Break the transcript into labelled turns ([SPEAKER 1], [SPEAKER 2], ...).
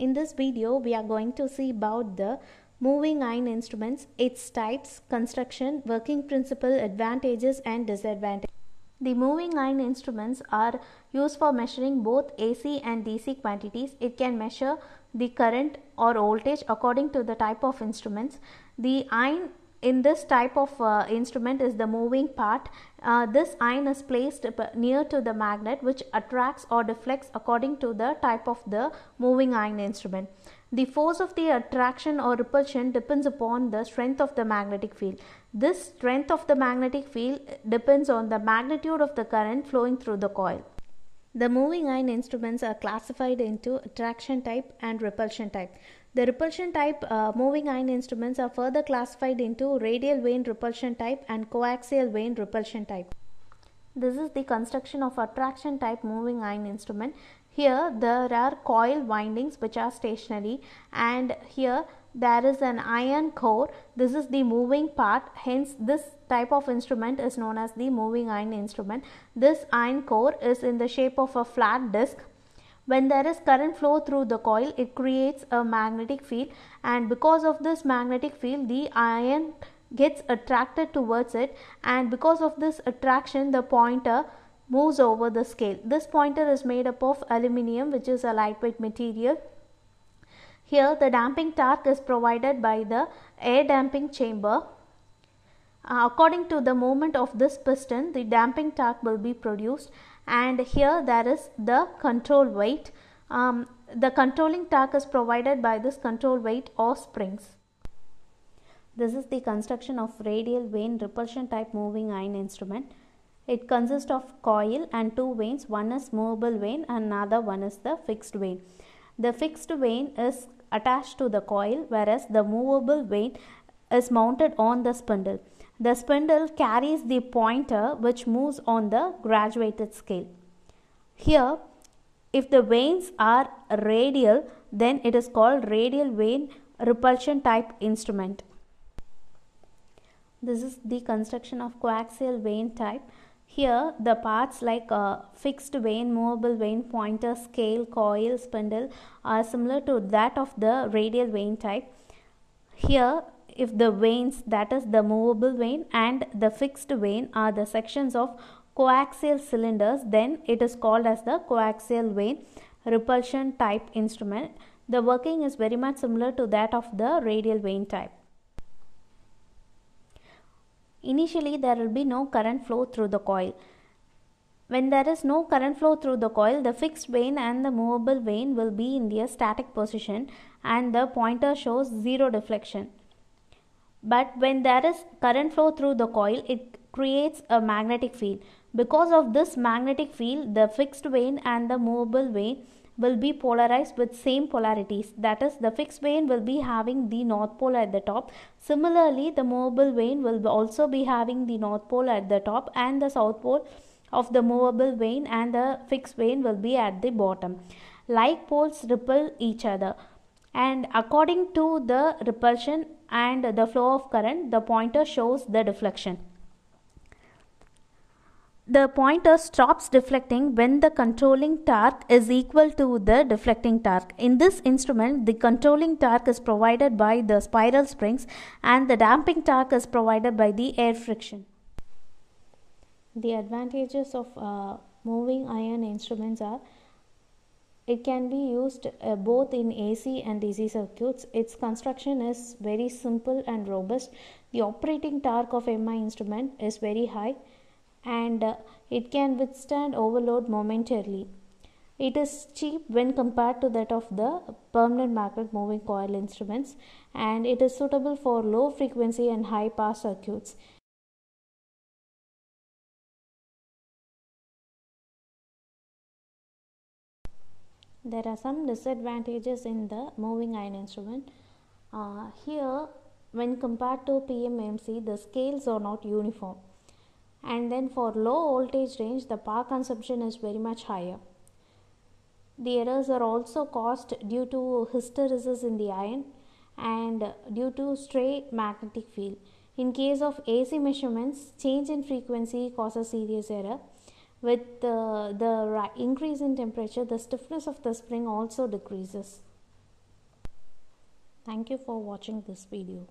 [SPEAKER 1] In this video, we are going to see about the moving iron instruments, its types, construction, working principle, advantages and disadvantages. The moving iron instruments are used for measuring both AC and DC quantities. It can measure the current or voltage according to the type of instruments. The iron in this type of uh, instrument is the moving part. Uh, this iron is placed near to the magnet which attracts or deflects according to the type of the moving iron instrument. The force of the attraction or repulsion depends upon the strength of the magnetic field. This strength of the magnetic field uh, depends on the magnitude of the current flowing through the coil. The moving iron instruments are classified into attraction type and repulsion type. The repulsion type uh, moving ion instruments are further classified into radial vane repulsion type and coaxial vane repulsion type. This is the construction of attraction type moving ion instrument. Here there are coil windings which are stationary and here there is an iron core. This is the moving part hence this type of instrument is known as the moving iron instrument. This iron core is in the shape of a flat disc when there is current flow through the coil it creates a magnetic field and because of this magnetic field the iron gets attracted towards it and because of this attraction the pointer moves over the scale. This pointer is made up of aluminium which is a lightweight material. Here the damping torque is provided by the air damping chamber. Uh, according to the movement of this piston the damping torque will be produced and here there is the control weight. Um, the controlling torque is provided by this control weight or springs. This is the construction of radial vane repulsion type moving iron instrument. It consists of coil and two vanes. One is movable vane and another one is the fixed vane. The fixed vane is attached to the coil whereas the movable vane is mounted on the spindle. The spindle carries the pointer which moves on the graduated scale. Here, if the vanes are radial, then it is called radial vane repulsion type instrument. This is the construction of coaxial vane type. Here, the parts like a fixed vane, movable vane, pointer, scale, coil, spindle are similar to that of the radial vane type. Here, if the veins that is the movable vein and the fixed vein are the sections of coaxial cylinders then it is called as the coaxial vein repulsion type instrument the working is very much similar to that of the radial vein type initially there will be no current flow through the coil when there is no current flow through the coil, the fixed vein and the movable vein will be in the static position and the pointer shows zero deflection. But when there is current flow through the coil, it creates a magnetic field. Because of this magnetic field, the fixed vane and the movable vane will be polarized with same polarities. That is, the fixed vane will be having the north pole at the top. Similarly, the movable vane will also be having the north pole at the top and the south pole of the movable vane and the fixed vane will be at the bottom. Like poles repel each other and according to the repulsion and the flow of current the pointer shows the deflection the pointer stops deflecting when the controlling torque is equal to the deflecting torque. In this instrument, the controlling torque is provided by the spiral springs and the damping torque is provided by the air friction. The advantages of uh, moving iron instruments are it can be used uh, both in AC and DC circuits. Its construction is very simple and robust. The operating torque of MI instrument is very high and uh, it can withstand overload momentarily. It is cheap when compared to that of the permanent magnet moving coil instruments and it is suitable for low frequency and high power circuits. There are some disadvantages in the moving iron instrument. Uh, here, when compared to PMMC, the scales are not uniform. And then for low voltage range, the power consumption is very much higher. The errors are also caused due to hysteresis in the iron and due to stray magnetic field. In case of AC measurements, change in frequency causes serious error with uh, the increase in temperature the stiffness of the spring also decreases thank you for watching this video